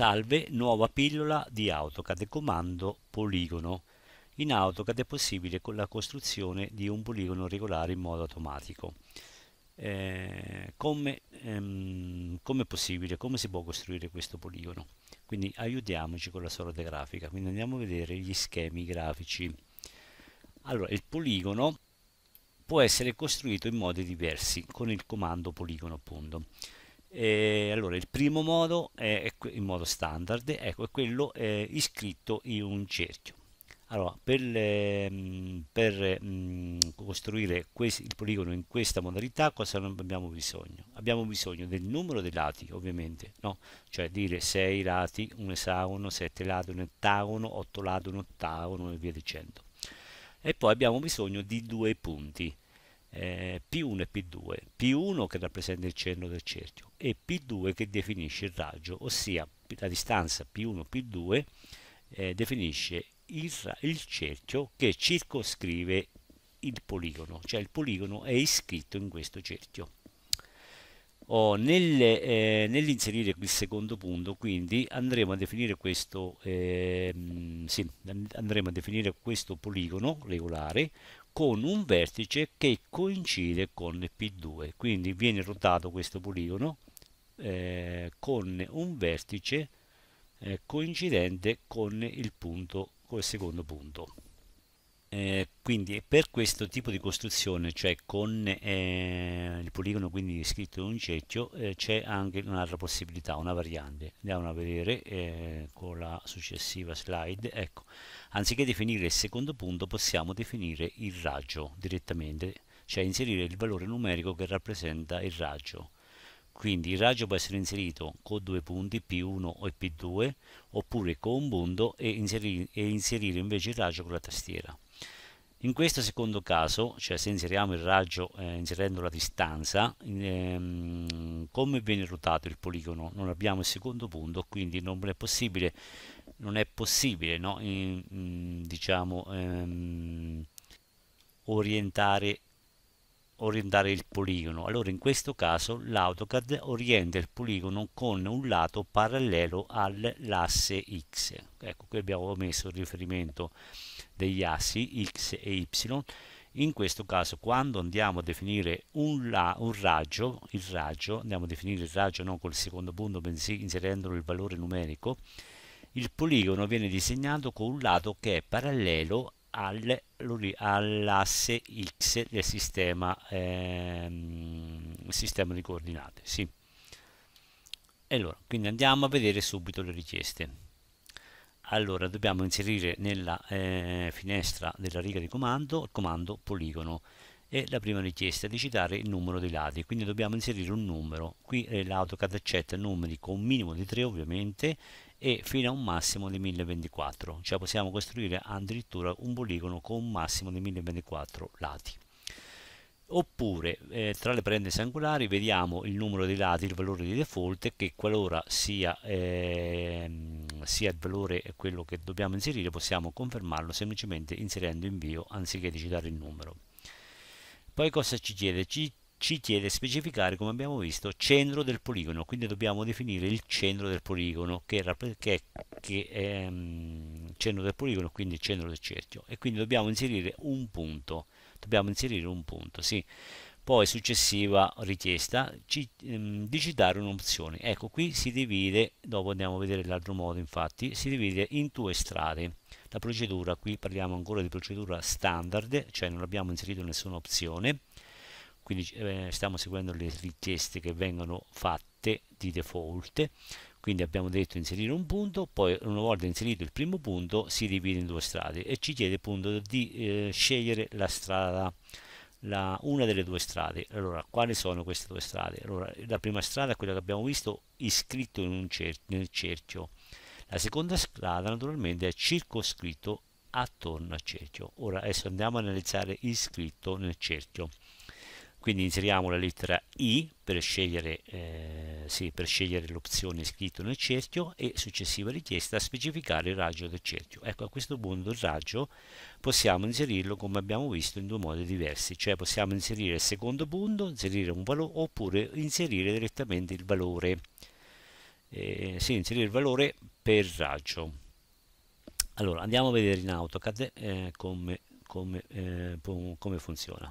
Salve, nuova pillola di AutoCAD, comando poligono. In AutoCAD è possibile la costruzione di un poligono regolare in modo automatico. Eh, come, ehm, come è possibile, come si può costruire questo poligono? Quindi aiutiamoci con la solida grafica, quindi andiamo a vedere gli schemi grafici. Allora, il poligono può essere costruito in modi diversi con il comando poligono appunto. E allora il primo modo è il modo standard, ecco, è quello eh, iscritto in un cerchio. Allora, per, mm, per mm, costruire quest, il poligono in questa modalità cosa abbiamo bisogno? Abbiamo bisogno del numero dei lati, ovviamente, no? cioè dire 6 lati, un esagono, 7 lati, un ettagono, 8 lati, un ottagono e via dicendo. E poi abbiamo bisogno di due punti, eh, P1 e P2, P1 che rappresenta il centro del cerchio, e P2 che definisce il raggio, ossia la distanza P1-P2 eh, definisce il, il cerchio che circoscrive il poligono, cioè il poligono è iscritto in questo cerchio. Oh, nel, eh, nell'inserire il secondo punto quindi andremo a definire questo, eh, sì, andremo a definire questo poligono regolare con un vertice che coincide con P2 quindi viene rotato questo poligono eh, con un vertice eh, coincidente con il, punto, con il secondo punto. Eh, quindi per questo tipo di costruzione, cioè con eh, il poligono quindi scritto in un cerchio, eh, c'è anche un'altra possibilità, una variante. Andiamo a vedere eh, con la successiva slide. Ecco, anziché definire il secondo punto possiamo definire il raggio direttamente, cioè inserire il valore numerico che rappresenta il raggio quindi il raggio può essere inserito con due punti P1 e P2 oppure con un punto e inserire, e inserire invece il raggio con la tastiera. In questo secondo caso, cioè se inseriamo il raggio eh, inserendo la distanza, ehm, come viene ruotato il poligono? Non abbiamo il secondo punto, quindi non è possibile, non è possibile no? in, in, mm, diciamo, ehm, orientare orientare il poligono. Allora in questo caso l'AutoCAD orienta il poligono con un lato parallelo all'asse X. Ecco, qui abbiamo messo il riferimento degli assi X e Y. In questo caso quando andiamo a definire un, la, un raggio, il raggio, andiamo a definire il raggio non col secondo punto bensì inserendolo il valore numerico, il poligono viene disegnato con un lato che è parallelo all'asse x del sistema, ehm, sistema di coordinate. Sì. allora, quindi andiamo a vedere subito le richieste. Allora, dobbiamo inserire nella eh, finestra della riga di comando il comando poligono e la prima richiesta è di citare il numero dei lati quindi dobbiamo inserire un numero qui eh, l'autocad accetta numeri con un minimo di 3 ovviamente e fino a un massimo di 1024 cioè possiamo costruire addirittura un poligono con un massimo di 1024 lati oppure eh, tra le parentesi angolari vediamo il numero dei lati il valore di default che qualora sia, eh, sia il valore quello che dobbiamo inserire possiamo confermarlo semplicemente inserendo invio anziché digitare il numero poi cosa ci chiede? Ci, ci chiede specificare, come abbiamo visto, centro del poligono, quindi dobbiamo definire il centro del poligono, che, che, che è um, centro del poligono, quindi il centro del cerchio, e quindi dobbiamo inserire un punto, dobbiamo inserire un punto, sì poi successiva richiesta ci, ehm, di citare un'opzione. Ecco qui si divide, dopo andiamo a vedere l'altro modo infatti, si divide in due strade. La procedura, qui parliamo ancora di procedura standard, cioè non abbiamo inserito nessuna opzione, quindi eh, stiamo seguendo le richieste che vengono fatte di default, quindi abbiamo detto inserire un punto, poi una volta inserito il primo punto si divide in due strade e ci chiede appunto di eh, scegliere la strada la, una delle due strade. Allora, quali sono queste due strade? Allora, la prima strada è quella che abbiamo visto iscritto cer nel cerchio. La seconda strada naturalmente è circoscritto attorno al cerchio. Ora adesso andiamo ad analizzare iscritto nel cerchio quindi inseriamo la lettera I per scegliere, eh, sì, scegliere l'opzione scritto nel cerchio e successiva richiesta specificare il raggio del cerchio. Ecco a questo punto il raggio possiamo inserirlo come abbiamo visto in due modi diversi, cioè possiamo inserire il secondo punto, inserire un valore oppure inserire direttamente il valore. Eh, sì, inserire il valore per raggio. Allora andiamo a vedere in AutoCAD eh, come, come, eh, come funziona.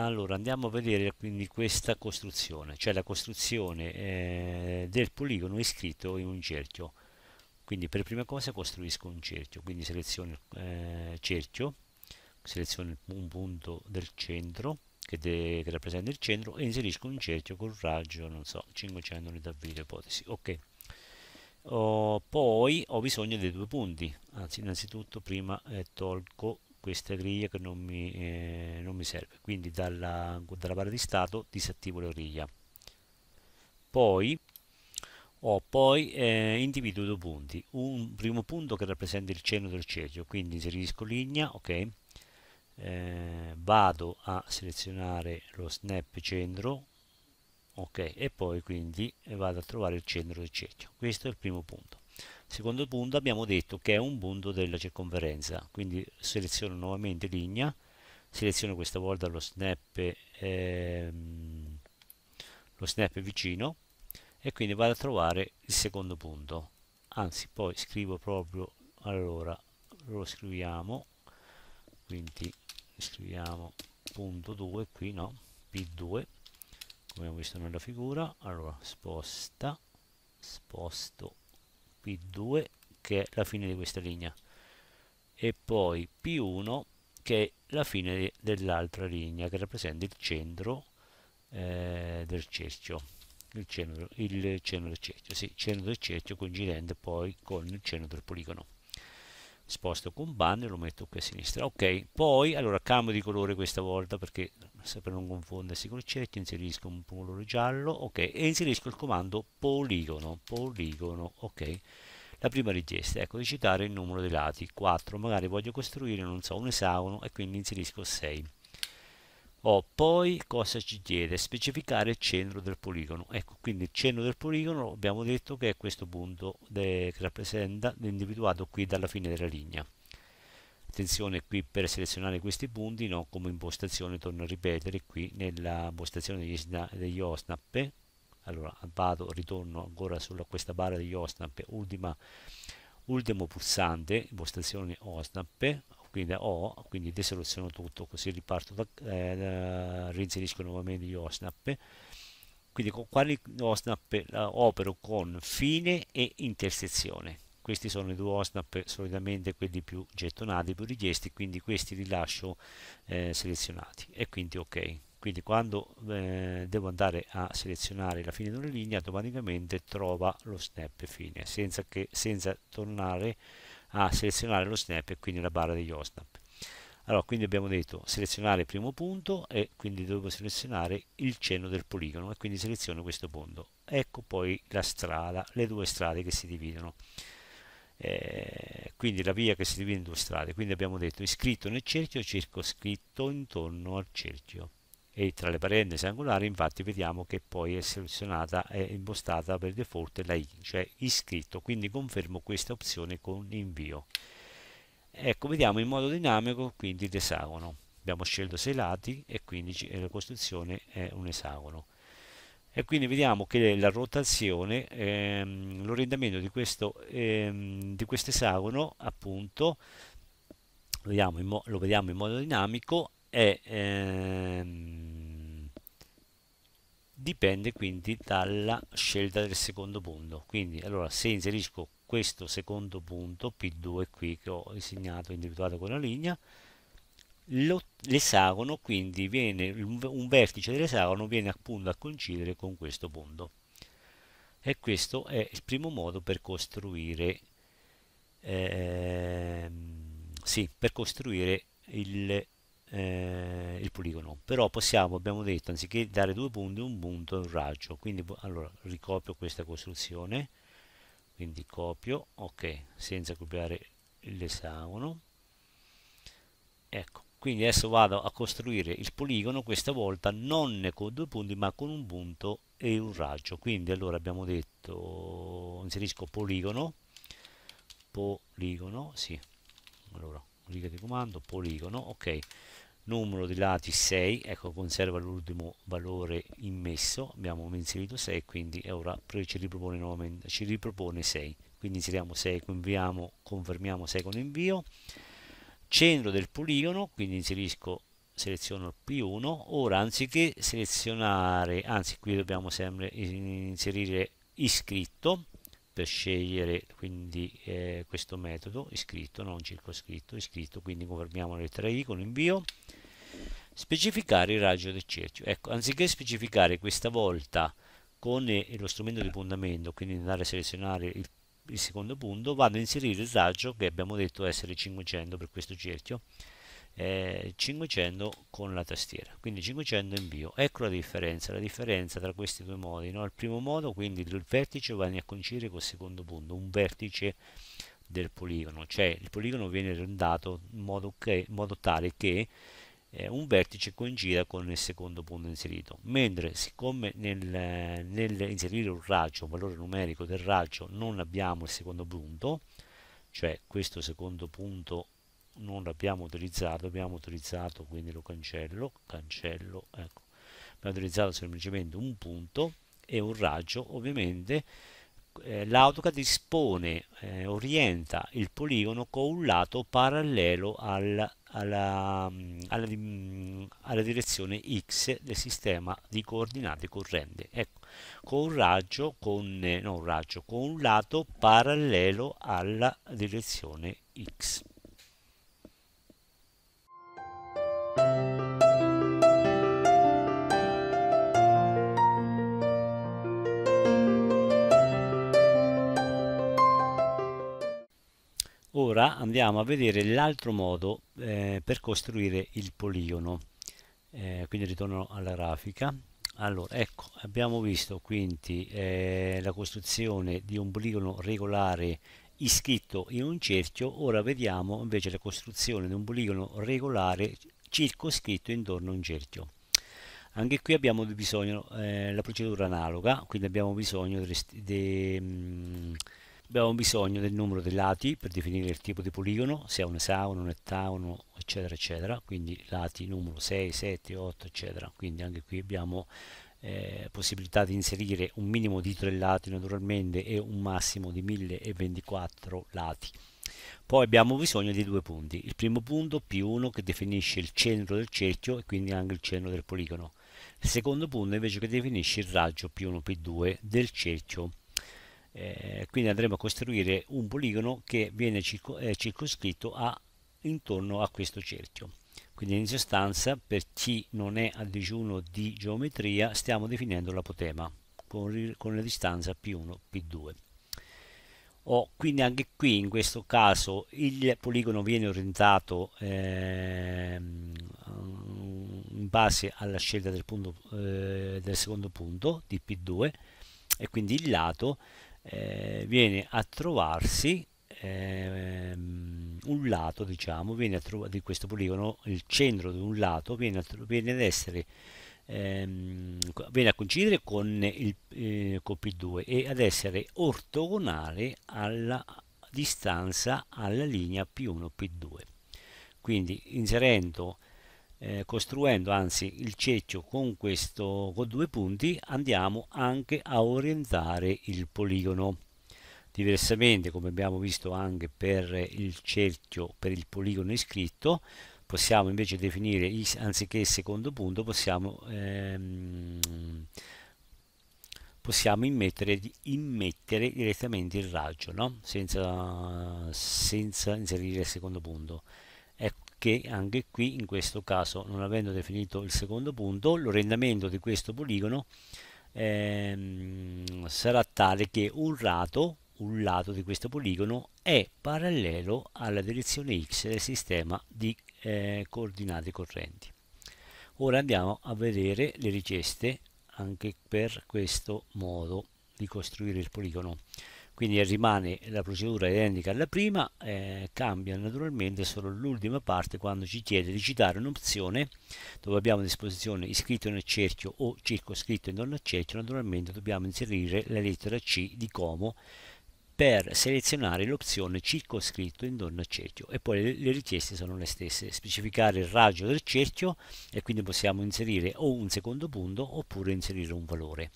allora andiamo a vedere quindi questa costruzione cioè la costruzione eh, del poligono iscritto in un cerchio quindi per prima cosa costruisco un cerchio quindi seleziono eh, cerchio seleziono un punto del centro che, che, rappresenta il centro e inserisco un cerchio con raggio non so 500 unità video ipotesi ok oh, poi ho bisogno dei due punti anzi innanzitutto prima eh, tolgo questa griglia che non mi, eh, non mi serve quindi dalla, dalla barra di stato disattivo la griglia poi ho oh, poi eh, individuo due punti un primo punto che rappresenta il cenno del cerchio quindi inserisco linea ok eh, vado a selezionare lo snap centro ok e poi quindi vado a trovare il centro del cerchio questo è il primo punto Secondo punto abbiamo detto che è un punto della circonferenza, quindi seleziono nuovamente linea, seleziono questa volta lo snap, ehm, lo snap vicino e quindi vado a trovare il secondo punto. Anzi, poi scrivo proprio, allora lo scriviamo, quindi scriviamo punto 2 qui, no? P2 come abbiamo visto nella figura allora sposta sposto P2 che è la fine di questa linea e poi P1 che è la fine dell'altra linea che rappresenta il centro eh, del cerchio il centro, il centro del cerchio, sì, centro del cerchio coincidente poi con il centro del poligono sposto con banner lo metto qui a sinistra ok poi allora cambio di colore questa volta perché sempre non confondersi con il cerchio inserisco un colore giallo ok e inserisco il comando poligono poligono ok la prima richiesta ecco di citare il numero dei lati 4 magari voglio costruire non so un esagono e quindi inserisco 6 Oh, poi cosa ci chiede? Specificare il centro del poligono. Ecco, quindi il centro del poligono abbiamo detto che è questo punto che rappresenta individuato qui dalla fine della linea. Attenzione qui per selezionare questi punti, no? come impostazione, torno a ripetere, qui nella impostazione degli, degli OSNAP. Allora, vado, ritorno ancora sulla questa barra degli OSNAP, ultima, ultimo pulsante, impostazione OSNAP, quindi ho quindi deseleziono tutto così riparto da, eh, da reinserisco nuovamente gli osnap quindi con quali osnap opero con fine e intersezione questi sono i due osnap solitamente quelli più gettonati più richiesti quindi questi li lascio eh, selezionati e quindi ok quindi quando eh, devo andare a selezionare la fine di una linea automaticamente trova lo snap fine senza, che, senza tornare a selezionare lo snap e quindi la barra degli OSNAP. Allora, quindi abbiamo detto selezionare il primo punto e quindi devo selezionare il cenno del poligono e quindi seleziono questo punto. Ecco poi la strada, le due strade che si dividono. Eh, quindi la via che si divide in due strade. Quindi abbiamo detto iscritto nel cerchio, circoscritto intorno al cerchio e tra le parentesi angolari infatti vediamo che poi è selezionata e impostata per default la i, cioè iscritto, quindi confermo questa opzione con invio. Ecco, vediamo in modo dinamico quindi l'esagono. Abbiamo scelto sei lati e quindi la costruzione è un esagono. E quindi vediamo che la rotazione, ehm, l'orientamento di questo ehm, di quest esagono appunto vediamo lo vediamo in modo dinamico e ehm, dipende quindi dalla scelta del secondo punto quindi allora se inserisco questo secondo punto P2 qui che ho disegnato individuato con la linea l'esagono quindi viene un vertice dell'esagono viene appunto a coincidere con questo punto e questo è il primo modo per costruire eh, sì, per costruire il eh, il poligono però possiamo abbiamo detto anziché dare due punti un punto un raggio quindi allora ricopio questa costruzione quindi copio ok senza copiare l'esagono ecco quindi adesso vado a costruire il poligono questa volta non con due punti ma con un punto e un raggio quindi allora abbiamo detto inserisco poligono poligono sì allora riga di comando, poligono, ok, numero di lati 6, ecco conserva l'ultimo valore immesso, abbiamo inserito 6 quindi ora ci ripropone, nuovamente, ci ripropone 6, quindi inseriamo 6, inviamo, confermiamo 6 con invio, centro del poligono, quindi inserisco seleziono il P1, ora anziché selezionare, anzi qui dobbiamo sempre inserire iscritto, per scegliere quindi eh, questo metodo iscritto, non circoscritto, iscritto, quindi confermiamo le tre I con invio specificare il raggio del cerchio. Ecco, anziché specificare questa volta con eh, lo strumento di puntamento, quindi andare a selezionare il, il secondo punto, vado a inserire il raggio che abbiamo detto essere 500 per questo cerchio eh, 500 con la tastiera quindi 500 invio ecco la differenza la differenza tra questi due modi no? il primo modo quindi il vertice va a coincidere col secondo punto un vertice del poligono cioè il poligono viene rendato in modo, che, in modo tale che eh, un vertice coincida con il secondo punto inserito mentre siccome nel, nel inserire un raggio un valore numerico del raggio non abbiamo il secondo punto cioè questo secondo punto non l'abbiamo utilizzato, abbiamo utilizzato, quindi lo cancello, cancello, ecco, abbiamo utilizzato semplicemente un punto e un raggio, ovviamente eh, l'AutoCAD dispone, eh, orienta il poligono con un lato parallelo al, alla, mm, alla, mm, alla, direzione X del sistema di coordinate corrente, ecco, con un raggio, con, eh, no, un raggio, con un lato parallelo alla direzione X. ora andiamo a vedere l'altro modo eh, per costruire il poligono eh, quindi ritorno alla grafica allora ecco abbiamo visto quindi eh, la costruzione di un poligono regolare iscritto in un cerchio ora vediamo invece la costruzione di un poligono regolare circoscritto intorno a un cerchio anche qui abbiamo bisogno della eh, procedura analoga quindi abbiamo bisogno di mm, abbiamo bisogno del numero dei lati per definire il tipo di poligono, se è un esagono, un ettagono, eccetera, eccetera, quindi lati numero 6, 7, 8, eccetera, quindi anche qui abbiamo eh, possibilità di inserire un minimo di 3 lati naturalmente e un massimo di 1024 lati. Poi abbiamo bisogno di due punti, il primo punto P1 che definisce il centro del cerchio e quindi anche il centro del poligono, il secondo punto invece che definisce il raggio P1 P2 del cerchio eh, quindi andremo a costruire un poligono che viene circo, eh, circoscritto a, intorno a questo cerchio quindi in sostanza per chi non è a digiuno di geometria stiamo definendo l'apotema con, con la distanza P1, P2 Oh, quindi anche qui in questo caso il poligono viene orientato eh, in base alla scelta del, punto, eh, del secondo punto di P2 e quindi il lato eh, viene a trovarsi ehm, un lato, diciamo, viene a trovare di questo poligono, il centro di un lato viene, a, viene ad essere ehm, viene a coincidere con il eh, con P2 e ad essere ortogonale alla distanza alla linea P1 P2. Quindi inserendo eh, costruendo anzi il cerchio con questo con due punti andiamo anche a orientare il poligono diversamente come abbiamo visto anche per il cerchio per il poligono iscritto possiamo invece definire anziché il secondo punto possiamo ehm, possiamo immettere, immettere, direttamente il raggio no? senza, senza inserire il secondo punto che anche qui in questo caso non avendo definito il secondo punto l'orientamento di questo poligono ehm, sarà tale che un lato, un lato di questo poligono è parallelo alla direzione x del sistema di eh, coordinate correnti ora andiamo a vedere le richieste anche per questo modo di costruire il poligono quindi rimane la procedura identica alla prima, eh, cambia naturalmente solo l'ultima parte quando ci chiede di citare un'opzione dove abbiamo a disposizione iscritto nel cerchio o circoscritto intorno al cerchio, naturalmente dobbiamo inserire la lettera C di Como per selezionare l'opzione circoscritto intorno al cerchio e poi le richieste sono le stesse, specificare il raggio del cerchio e quindi possiamo inserire o un secondo punto oppure inserire un valore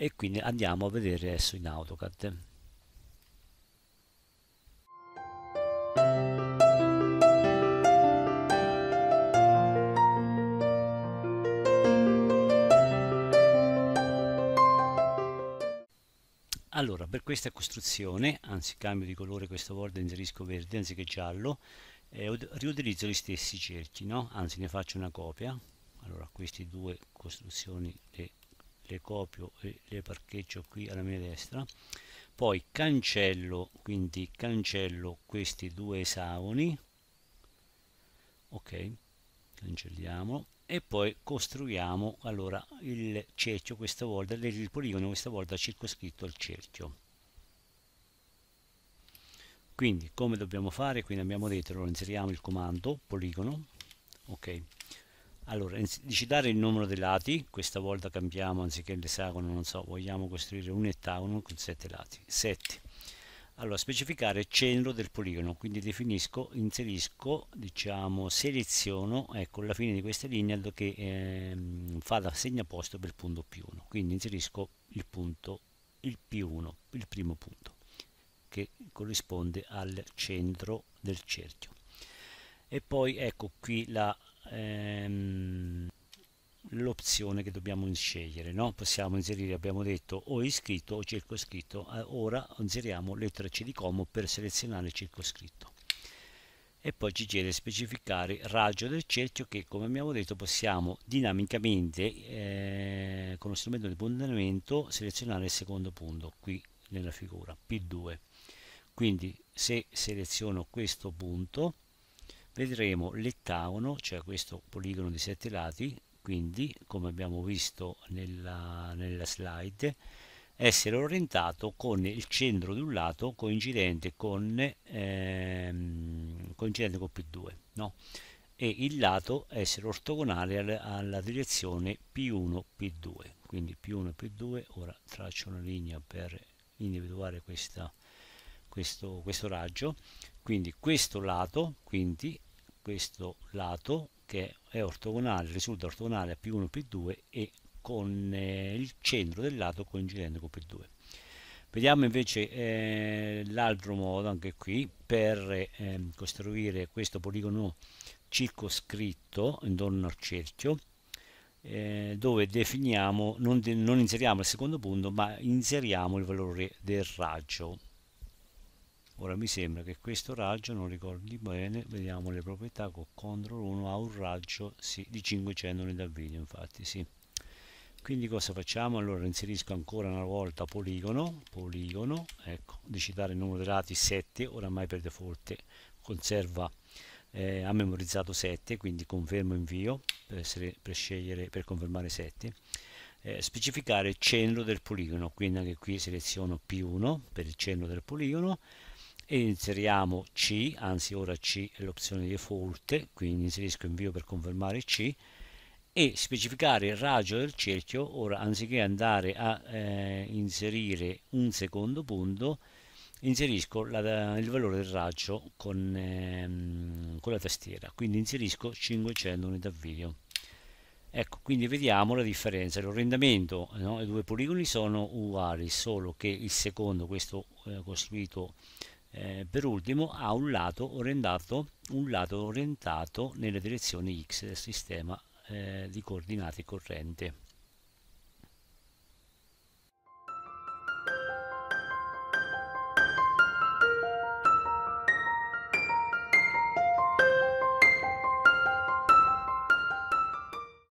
e quindi andiamo a vedere adesso in AutoCAD Allora, per questa costruzione, anzi cambio di colore questa volta inserisco verde anziché giallo, eh, riutilizzo gli stessi cerchi, no? anzi ne faccio una copia. Allora, queste due costruzioni le le copio e le parcheggio qui alla mia destra poi cancello quindi cancello questi due esagoni ok cancelliamo e poi costruiamo allora il cerchio questa volta il poligono questa volta circoscritto al cerchio quindi come dobbiamo fare quindi abbiamo detto allora inseriamo il comando poligono ok allora di dare il numero dei lati questa volta cambiamo anziché l'esagono non so vogliamo costruire un ettagono con 7 lati 7 allora specificare il centro del poligono quindi definisco inserisco diciamo seleziono ecco la fine di questa linea che eh, fa da segnaposto per il punto P1 quindi inserisco il punto il P1 il primo punto che corrisponde al centro del cerchio e poi ecco qui la ehm, l'opzione che dobbiamo scegliere no? possiamo inserire abbiamo detto o iscritto o circoscritto eh, ora inseriamo le tracce di Como per selezionare circoscritto e poi ci chiede specificare raggio del cerchio che come abbiamo detto possiamo dinamicamente eh, con lo strumento di puntamento selezionare il secondo punto qui nella figura P2 quindi se seleziono questo punto vedremo l'ettagono, cioè questo poligono di sette lati, quindi come abbiamo visto nella, nella slide, essere orientato con il centro di un lato coincidente con, ehm, coincidente con P2 no? e il lato essere ortogonale al, alla direzione P1 P2 quindi P1 P2 ora traccio una linea per individuare questa questo, questo raggio quindi questo lato quindi questo lato che è ortogonale risulta ortogonale a P1 P2 e con eh, il centro del lato coincidente con P2 vediamo invece eh, l'altro modo anche qui per eh, costruire questo poligono circoscritto intorno al cerchio eh, dove definiamo non, de non, inseriamo il secondo punto ma inseriamo il valore del raggio ora mi sembra che questo raggio non ricordi bene vediamo le proprietà con CTRL 1 ha un raggio sì, di 500 unità video infatti sì quindi cosa facciamo allora inserisco ancora una volta poligono poligono ecco di citare il numero dei lati 7 oramai per default conserva eh, ha memorizzato 7 quindi confermo invio per, essere, per scegliere per confermare 7 eh, specificare il centro del poligono quindi anche qui seleziono P1 per il centro del poligono e inseriamo C, anzi ora C è l'opzione default, quindi inserisco invio per confermare C e specificare il raggio del cerchio, ora anziché andare a eh, inserire un secondo punto, inserisco la, il valore del raggio con, ehm, con la tastiera, quindi inserisco 500 unità video. Ecco, quindi vediamo la differenza. L'orientamento, no? i due poligoni sono uguali, solo che il secondo, questo eh, costruito eh, per ultimo ha un lato orientato, un lato orientato nelle direzioni x del sistema eh, di coordinate corrente